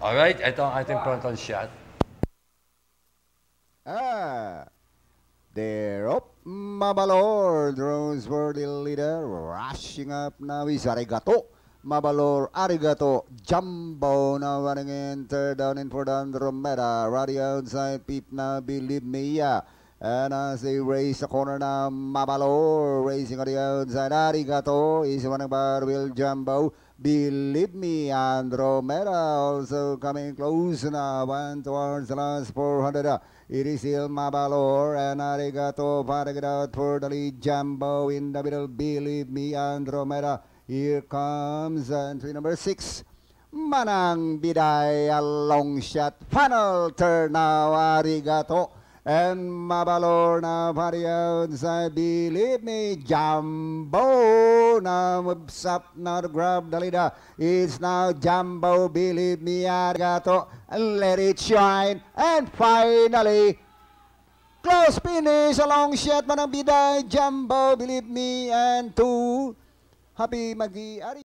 All right, ito ang ating frontal shot. Ah, there up, Mabalor, drones were the leader, rushing up now is Arigato. Mabalor, Arigato, Jumbo now running in, third down in for down, Romera, right outside, Peep now, believe me, yeah. And as they race the corner now, Mabalor racing on the outside. Arigato is one about Will Jumbo. Believe me, Andromeda also coming close now. One towards the last 400. It is still Mabalor and Arigato fighting it out for the lead. Jumbo in the middle. Believe me, Andromeda. Here comes entry number six. Manang Biday, a long shot. Final turn now. Arigato and Mabalorna Pariyansai, believe me, Jumbo Nam to Grab the Dalida, it's now Jumbo, believe me, Arigato, let it shine, and finally, close finish along shot manang biday, Jumbo, believe me, and two, happy magi